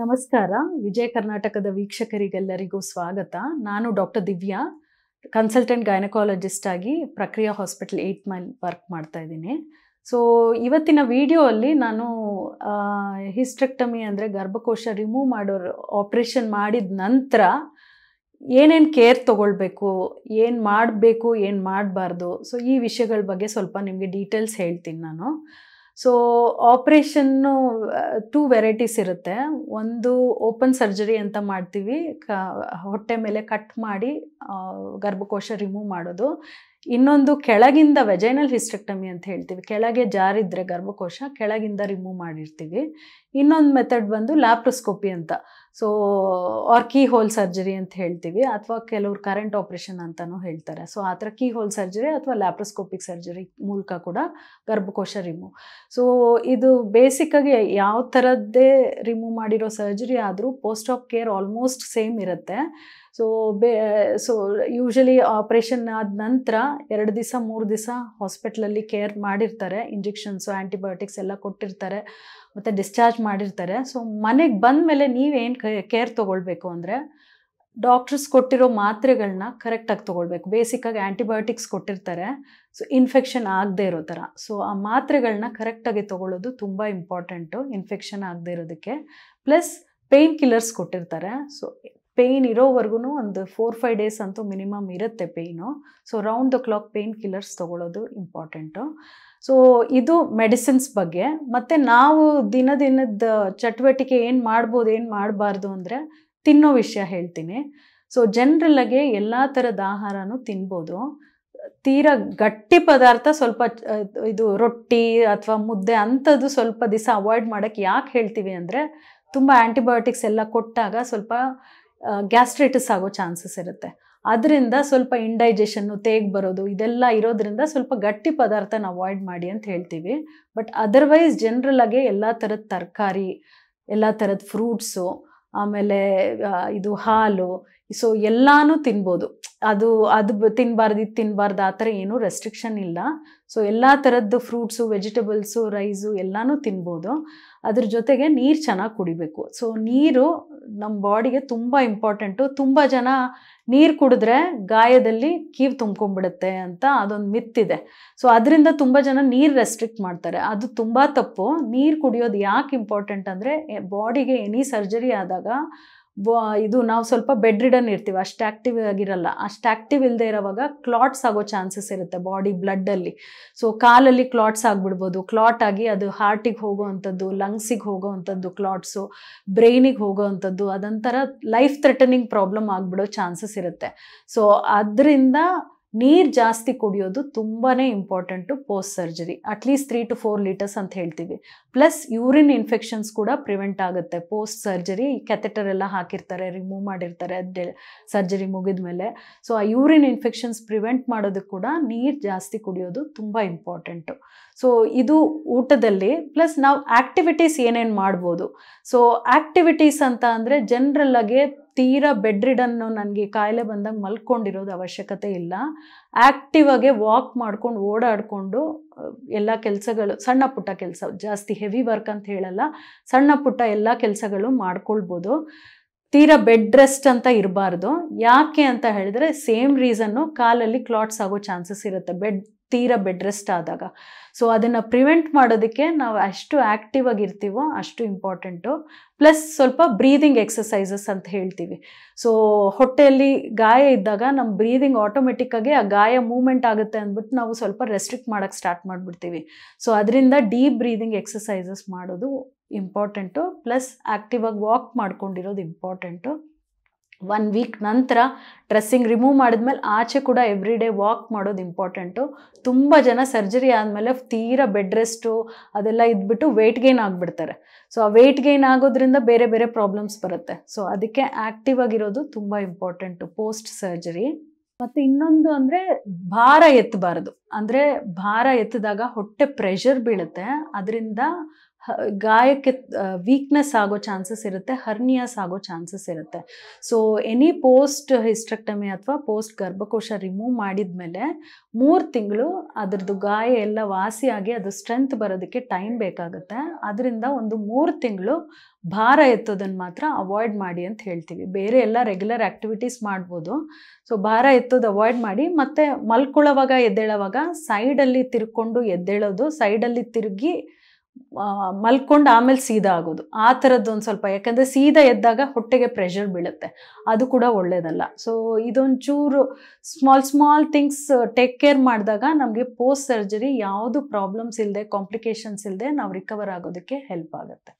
ನಮಸ್ಕಾರ ವಿಜಯ ಕರ್ನಾಟಕದ ವೀಕ್ಷಕರಿಗೆಲ್ಲರಿಗೂ ಸ್ವಾಗತ ನಾನು ಡಾಕ್ಟರ್ ದಿವ್ಯಾ ಕನ್ಸಲ್ಟೆಂಟ್ ಗೈನಕಾಲಜಿಸ್ಟ್ ಆಗಿ Prakriya hospital eight mile work ಮಾಡ್ತಾ ಇದ್ದೀನಿ ಸೊ ಇವತ್ತಿನ ವಿಡಿಯೋ ಅಲ್ಲಿ ನಾನು ಹಿಸ್ಟ್ರಕ್ಟಮಿ ಅಂದರೆ ಗರ್ಭಕೋಶ ರಿಮೂವ್ ಮಾಡೋರು ಆಪ್ರೇಷನ್ ಮಾಡಿದ ನಂತರ ಏನೇನು ಕೇರ್ ತೊಗೊಳ್ಬೇಕು ಏನು ಮಾಡಬೇಕು ಏನು ಮಾಡಬಾರ್ದು ಸೊ ಈ ವಿಷಯಗಳ ಬಗ್ಗೆ ಸ್ವಲ್ಪ ನಿಮಗೆ ಡೀಟೇಲ್ಸ್ ಹೇಳ್ತೀನಿ ನಾನು ಸೊ ಆಪ್ರೇಷನ್ನು ಟೂ ವೆರೈಟೀಸ್ ಇರುತ್ತೆ ಒಂದು ಓಪನ್ ಸರ್ಜರಿ ಅಂತ ಮಾಡ್ತೀವಿ ಹೊಟ್ಟೆ ಮೇಲೆ ಕಟ್ ಮಾಡಿ ಗರ್ಭಕೋಶ ರಿಮೂವ್ ಮಾಡೋದು ಇನ್ನೊಂದು ಕೆಳಗಿಂದ ವೆಜೈನಲ್ ಹಿಸ್ಟೆಕ್ಟಮಿ ಅಂತ ಹೇಳ್ತೀವಿ ಕೆಳಗೆ ಜಾರಿದ್ರೆ ಗರ್ಭಕೋಶ ಕೆಳಗಿಂದ ರಿಮೂವ್ ಮಾಡಿರ್ತೀವಿ ಇನ್ನೊಂದು ಮೆಥಡ್ ಬಂದು ಲ್ಯಾಪ್ರೋಸ್ಕೋಪಿ ಅಂತ so or keyhole surgery ಅಂತ ಹೇಳ್ತೀವಿ ಅಥವಾ ಕೆಲವ್ರು ಕರೆಂಟ್ ಆಪ್ರೇಷನ್ ಅಂತಲೂ ಹೇಳ್ತಾರೆ ಸೊ ಆ ಥರ ಕೀ ಹೋಲ್ ಸರ್ಜರಿ ಅಥವಾ ಲ್ಯಾಪ್ರೋಸ್ಕೋಪಿಕ್ ಸರ್ಜರಿ ಮೂಲಕ ಕೂಡ ಗರ್ಭಕೋಶ ರಿಮೂವ್ ಸೊ ಇದು ಬೇಸಿಕ್ಕಾಗಿ ಯಾವ ಥರದ್ದೇ ರಿಮೂವ್ ಮಾಡಿರೋ ಸರ್ಜರಿ ಆದರೂ post of care almost same ಇರುತ್ತೆ ಸೊ ಬೇ ಸೊ ಯೂಶಲಿ ಆಪ್ರೇಷನ್ ಆದ ನಂತರ ಎರಡು ದಿವಸ ಮೂರು ದಿವಸ ಹಾಸ್ಪಿಟ್ಲಲ್ಲಿ ಕೇರ್ ಮಾಡಿರ್ತಾರೆ ಇಂಜೆಕ್ಷನ್ಸು ಆ್ಯಂಟಿಬಯೋಟಿಕ್ಸ್ ಎಲ್ಲ ಕೊಟ್ಟಿರ್ತಾರೆ ಮತ್ತು ಡಿಸ್ಚಾರ್ಜ್ ಮಾಡಿರ್ತಾರೆ ಸೊ ಮನೆಗೆ ಬಂದ ಮೇಲೆ ನೀವೇನು ಕೇರ್ ತೊಗೊಳ್ಬೇಕು ಅಂದರೆ ಡಾಕ್ಟರ್ಸ್ ಕೊಟ್ಟಿರೋ ಮಾತ್ರೆಗಳನ್ನ ಕರೆಕ್ಟಾಗಿ ತೊಗೊಳ್ಬೇಕು ಬೇಸಿಕ್ಕಾಗಿ ಆ್ಯಂಟಿಬಯೋಟಿಕ್ಸ್ ಕೊಟ್ಟಿರ್ತಾರೆ ಸೊ ಇನ್ಫೆಕ್ಷನ್ ಆಗದೆ ಇರೋ ಥರ ಸೊ ಆ ಮಾತ್ರೆಗಳನ್ನ ಕರೆಕ್ಟಾಗಿ ತೊಗೊಳ್ಳೋದು ತುಂಬ ಇಂಪಾರ್ಟೆಂಟು ಇನ್ಫೆಕ್ಷನ್ ಆಗದೆ ಇರೋದಕ್ಕೆ ಪ್ಲಸ್ ಪೇಯ್ನ್ ಕಿಲ್ಲರ್ಸ್ ಕೊಟ್ಟಿರ್ತಾರೆ ಸೊ ಪೇಯ್ನ್ ಇರೋವರೆಗೂ ಒಂದು ಫೋರ್ ಫೈವ್ ಡೇಸ್ ಅಂತೂ ಮಿನಿಮಮ್ ಇರುತ್ತೆ pain so round the clock painkillers ತೊಗೊಳ್ಳೋದು ಇಂಪಾರ್ಟೆಂಟು ಸೊ ಇದು ಮೆಡಿಸಿನ್ಸ್ ಬಗ್ಗೆ ಮತ್ತು ನಾವು ದಿನ ದಿನದ ಚಟುವಟಿಕೆ ಏನು ಮಾಡ್ಬೋದು ಏನು ಮಾಡಬಾರ್ದು ಅಂದರೆ ತಿನ್ನೋ ವಿಷಯ ಹೇಳ್ತೀನಿ ಸೊ ಜನರಲ್ಲಾಗೆ ಎಲ್ಲ ಥರದ ಆಹಾರನೂ ತಿನ್ಬೋದು ತೀರಾ ಗಟ್ಟಿ ಪದಾರ್ಥ ಸ್ವಲ್ಪ ಇದು ರೊಟ್ಟಿ ಅಥವಾ ಮುದ್ದೆ ಅಂಥದ್ದು ಸ್ವಲ್ಪ ದಿವಸ ಅವಾಯ್ಡ್ ಮಾಡೋಕ್ಕೆ ಯಾಕೆ ಹೇಳ್ತೀವಿ ಅಂದರೆ ತುಂಬ ಆ್ಯಂಟಿಬಯೋಟಿಕ್ಸ್ ಎಲ್ಲ ಕೊಟ್ಟಾಗ ಸ್ವಲ್ಪ ಗ್ಯಾಸ್ಟ್ರೈಟಿಸ್ ಆಗೋ ಚಾನ್ಸಸ್ ಇರುತ್ತೆ ಅದರಿಂದ ಸ್ವಲ್ಪ ಇಂಡೈಜೆಷನ್ನು ತೇಗ್ ಬರೋದು ಇದೆಲ್ಲ ಇರೋದ್ರಿಂದ ಸ್ವಲ್ಪ ಗಟ್ಟಿ ಪದಾರ್ಥನ ಅವಾಯ್ಡ್ ಮಾಡಿ ಅಂತ ಹೇಳ್ತೀವಿ ಬಟ್ ಅದರ್ವೈಸ್ ಆಗಿ ಎಲ್ಲ ಥರದ ತರಕಾರಿ ಎಲ್ಲ ಥರದ ಫ್ರೂಟ್ಸು ಆಮೇಲೆ ಇದು ಹಾಲು ಸೊ ಎಲ್ಲಾನು ತಿನ್ಬೋದು ಅದು ಅದು ತಿನ್ನಬಾರ್ದು ಇದು ತಿನ್ನಬಾರ್ದು ಆ ಥರ ಏನೂ ರೆಸ್ಟ್ರಿಕ್ಷನ್ ಇಲ್ಲ ಸೊ ಎಲ್ಲ ಥರದ್ದು ಫ್ರೂಟ್ಸು ವೆಜಿಟೇಬಲ್ಸು ರೈಸು ಎಲ್ಲನೂ ತಿನ್ಬೋದು ಅದ್ರ ಜೊತೆಗೆ ನೀರು ಚೆನ್ನಾಗಿ ಕುಡಿಬೇಕು ಸೊ ನೀರು ನಮ್ಮ ಬಾಡಿಗೆ ತುಂಬ ಇಂಪಾರ್ಟೆಂಟು ತುಂಬ ಜನ ನೀರು ಕುಡಿದ್ರೆ ಗಾಯದಲ್ಲಿ ಕೀವ್ ತುಂಬ್ಕೊಂಡ್ಬಿಡುತ್ತೆ ಅಂತ ಅದೊಂದು ಮಿತ್ತಿದೆ ಸೊ ಅದರಿಂದ ತುಂಬ ಜನ ನೀರು ರೆಸ್ಟ್ರಿಕ್ಟ್ ಮಾಡ್ತಾರೆ ಅದು ತುಂಬ ತಪ್ಪು ನೀರು ಕುಡಿಯೋದು ಯಾಕೆ ಇಂಪಾರ್ಟೆಂಟ್ ಅಂದರೆ ಬಾಡಿಗೆ ಎನಿ ಸರ್ಜರಿ ಆದಾಗ ಇದು ನಾವು ಸ್ವಲ್ಪ ಬೆಡ್ ರಿಡನ್ ಇರ್ತೀವಿ ಅಷ್ಟು ಆ್ಯಕ್ಟಿವ್ ಆಗಿರಲ್ಲ ಅಷ್ಟು ಆ್ಯಕ್ಟಿವ್ ಇಲ್ಲದೆ ಇರೋವಾಗ ಕ್ಲಾಟ್ಸ್ ಆಗೋ ಚಾನ್ಸಸ್ ಇರುತ್ತೆ ಬಾಡಿ ಬ್ಲಡ್ಡಲ್ಲಿ ಸೊ ಕಾಲಲ್ಲಿ ಕ್ಲಾಟ್ಸ್ ಆಗಿಬಿಡ್ಬೋದು ಕ್ಲಾಟ್ ಆಗಿ ಅದು ಹಾರ್ಟಿಗೆ ಹೋಗೋ ಲಂಗ್ಸಿಗೆ ಹೋಗೋ ಕ್ಲಾಟ್ಸು ಬ್ರೈನಿಗೆ ಹೋಗೋವಂಥದ್ದು ಅದೊಂಥರ ಲೈಫ್ ಥ್ರೆಟನಿಂಗ್ ಪ್ರಾಬ್ಲಮ್ ಆಗಿಬಿಡೋ ಚಾನ್ಸಸ್ ಇರುತ್ತೆ ಸೊ ಅದರಿಂದ ನೀರು ಜಾಸ್ತಿ ಕುಡಿಯೋದು ತುಂಬಾ important post surgery at least three to four litres ಅಂತ ಹೇಳ್ತೀವಿ ಪ್ಲಸ್ ಯೂರಿನ್ ಇನ್ಫೆಕ್ಷನ್ಸ್ ಕೂಡ ಪ್ರಿವೆಂಟ್ ಆಗುತ್ತೆ ಪೋಸ್ಟ್ ಸರ್ಜರಿ ಕ್ಯಾಥೆಟರ್ ಎಲ್ಲ ಹಾಕಿರ್ತಾರೆ ರಿಮೂವ್ ಮಾಡಿರ್ತಾರೆ ಸರ್ಜರಿ ಮುಗಿದ ಮೇಲೆ ಸೊ ಆ ಯೂರಿನ್ ಇನ್ಫೆಕ್ಷನ್ಸ್ ಪ್ರಿವೆಂಟ್ ಮಾಡೋದಕ್ಕೆ ಕೂಡ ನೀರು ಜಾಸ್ತಿ ಕುಡಿಯೋದು ತುಂಬ ಇಂಪಾರ್ಟೆಂಟು ಸೊ ಇದು ಊಟದಲ್ಲಿ ಪ್ಲಸ್ ನಾವು ಆ್ಯಕ್ಟಿವಿಟೀಸ್ ಏನೇನು ಮಾಡ್ಬೋದು ಸೊ ಆ್ಯಕ್ಟಿವಿಟೀಸ್ ಅಂತ ಅಂದರೆ ಜನ್ರಲ್ಲಾಗೆ ತೀರಾ ಬೆಡ್ ರೀಡನ್ನು ನನಗೆ ಕಾಯಿಲೆ ಬಂದಾಗ ಮಲ್ಕೊಂಡಿರೋದು ಅವಶ್ಯಕತೆ ಇಲ್ಲ ಆ್ಯಕ್ಟಿವ್ ಆಗಿ ವಾಕ್ ಮಾಡ್ಕೊಂಡು ಓಡಾಡಿಕೊಂಡು ಎಲ್ಲ ಕೆಲಸಗಳು ಸಣ್ಣ ಪುಟ್ಟ ಕೆಲಸ ಜಾಸ್ತಿ ಹೆವಿ ವರ್ಕ್ ಅಂತ ಹೇಳಲ್ಲ ಸಣ್ಣ ಪುಟ್ಟ ಎಲ್ಲ ಕೆಲಸಗಳು ಮಾಡ್ಕೊಳ್ಬೋದು ತೀರಾ ಬೆಡ್ ರೆಸ್ಟ್ ಅಂತ ಇರಬಾರ್ದು ಯಾಕೆ ಅಂತ ಹೇಳಿದ್ರೆ ಸೇಮ್ ರೀಸನ್ನು ಕಾಲಲ್ಲಿ ಕ್ಲಾಟ್ಸ್ ಆಗೋ ಚಾನ್ಸಸ್ ಇರುತ್ತೆ ಬೆಡ್ ತೀರಾ ಬೆಡ್ ರೆಸ್ಟ್ ಆದಾಗ ಸೊ ಅದನ್ನು ಪ್ರಿವೆಂಟ್ ಮಾಡೋದಕ್ಕೆ ನಾವು ಅಷ್ಟು ಆ್ಯಕ್ಟಿವ್ ಆಗಿರ್ತೀವೋ ಅಷ್ಟು ಇಂಪಾರ್ಟೆಂಟು ಪ್ಲಸ್ ಸ್ವಲ್ಪ ಬ್ರೀದಿಂಗ್ ಎಕ್ಸಸೈಸಸ್ ಅಂತ ಹೇಳ್ತೀವಿ ಸೊ ಹೊಟ್ಟೆಯಲ್ಲಿ ಗಾಯ ಇದ್ದಾಗ ನಮ್ಮ ಬ್ರೀದಿಂಗ್ ಆಟೋಮೆಟಿಕ್ಕಾಗಿ ಆ ಗಾಯ ಮೂಮೆಂಟ್ ಆಗುತ್ತೆ ಅಂದ್ಬಿಟ್ಟು ನಾವು ಸ್ವಲ್ಪ ರೆಸ್ಟ್ರಿಕ್ಟ್ ಮಾಡೋಕ್ಕೆ ಸ್ಟಾರ್ಟ್ ಮಾಡಿಬಿಡ್ತೀವಿ ಸೊ ಅದರಿಂದ ಡೀಪ್ ಬ್ರೀದಿಂಗ್ ಎಕ್ಸಸೈಸಸ್ ಮಾಡೋದು ಇಂಪಾರ್ಟೆಂಟು ಪ್ಲಸ್ ಆ್ಯಕ್ಟಿವಾಗಿ ವಾಕ್ ಮಾಡ್ಕೊಂಡಿರೋದು ಇಂಪಾರ್ಟೆಂಟು ಒನ್ ವೀಕ್ ನಂತರ ಡ್ರೆಸ್ಸಿಂಗ್ ರಿಮೂವ್ ಮಾಡಿದ್ಮೇಲೆ ಆಚೆ ಕೂಡ ಎವ್ರಿ ಡೇ ವಾಕ್ ಮಾಡೋದು ಇಂಪಾರ್ಟೆಂಟು ತುಂಬ ಜನ ಸರ್ಜರಿ ಆದಮೇಲೆ ತೀರಾ ಬೆಡ್ ರೆಸ್ಟು ಅದೆಲ್ಲ ಇದ್ಬಿಟ್ಟು ವೆಯ್ಟ್ ಗೇನ್ ಆಗಿಬಿಡ್ತಾರೆ ಸೊ ಆ ವೆಯ್ಟ್ ಗೇನ್ ಆಗೋದ್ರಿಂದ ಬೇರೆ ಬೇರೆ ಪ್ರಾಬ್ಲಮ್ಸ್ ಬರುತ್ತೆ ಸೊ ಅದಕ್ಕೆ ಆ್ಯಕ್ಟಿವ್ ಆಗಿರೋದು ತುಂಬ ಇಂಪಾರ್ಟೆಂಟು ಪೋಸ್ಟ್ ಸರ್ಜರಿ ಮತ್ತು ಇನ್ನೊಂದು ಅಂದರೆ ಭಾರ ಎತ್ತಬಾರ್ದು ಅಂದರೆ ಭಾರ ಎತ್ತಿದಾಗ ಹೊಟ್ಟೆ ಪ್ರೆಷರ್ ಬೀಳುತ್ತೆ ಅದರಿಂದ ಗಾಯಕ್ಕೆ ವೀಕ್ನೆಸ್ ಆಗೋ ಚಾನ್ಸಸ್ ಇರುತ್ತೆ ಹರ್ನಿಯಸ್ ಆಗೋ ಚಾನ್ಸಸ್ ಇರುತ್ತೆ ಸೊ ಎನಿ ಪೋಸ್ಟ್ ಹಿಸ್ಟ್ರಕ್ಟಮಿ ಅಥವಾ ಪೋಸ್ಟ್ ಗರ್ಭಕೋಶ ರಿಮೂವ್ ಮಾಡಿದ ಮೇಲೆ ಮೂರು ತಿಂಗಳು ಅದರದ್ದು ಗಾಯ ಎಲ್ಲ ವಾಸಿಯಾಗಿ ಅದು ಸ್ಟ್ರೆಂತ್ ಬರೋದಕ್ಕೆ ಟೈಮ್ ಬೇಕಾಗುತ್ತೆ ಅದರಿಂದ ಒಂದು ಮೂರು ತಿಂಗಳು ಭಾರ ಎತ್ತೋದನ್ನು ಮಾತ್ರ ಅವಾಯ್ಡ್ ಮಾಡಿ ಅಂತ ಹೇಳ್ತೀವಿ ಬೇರೆ ಎಲ್ಲ ರೆಗ್ಯುಲರ್ ಆ್ಯಕ್ಟಿವಿಟೀಸ್ ಮಾಡ್ಬೋದು ಸೊ ಭಾರ ಎತ್ತೋದು ಅವಾಯ್ಡ್ ಮಾಡಿ ಮತ್ತು ಮಲ್ಕೊಳ್ಳೋವಾಗ ಎದ್ದೇಳೋವಾಗ ಸೈಡಲ್ಲಿ ತಿರ್ಕೊಂಡು ಎದ್ದೇಳೋದು ಸೈಡಲ್ಲಿ ತಿರುಗಿ ಮಲ್ಕೊಂಡು ಆಮೇಲೆ ಸೀದಾ ಆಗೋದು ಆ ಥರದ್ದು ಒಂದು ಸ್ವಲ್ಪ ಯಾಕಂದರೆ ಸೀದಾ ಎದ್ದಾಗ ಹೊಟ್ಟೆಗೆ ಪ್ರೆಷರ್ ಬೀಳುತ್ತೆ ಅದು ಕೂಡ ಒಳ್ಳೇದಲ್ಲ ಸೊ ಇದೊಂಚೂರು small small things take care ಮಾಡಿದಾಗ ನಮಗೆ ಪೋಸ್ಟ್ ಸರ್ಜರಿ ಯಾವುದು ಪ್ರಾಬ್ಲಮ್ಸ್ ಇಲ್ಲದೆ ಕಾಂಪ್ಲಿಕೇಶನ್ಸ್ ಇಲ್ಲದೆ ನಾವು ರಿಕವರ್ ಆಗೋದಕ್ಕೆ ಹೆಲ್ಪ್ ಆಗುತ್ತೆ